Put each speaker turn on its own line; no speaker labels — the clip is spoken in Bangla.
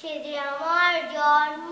সে যে আমার জন্ম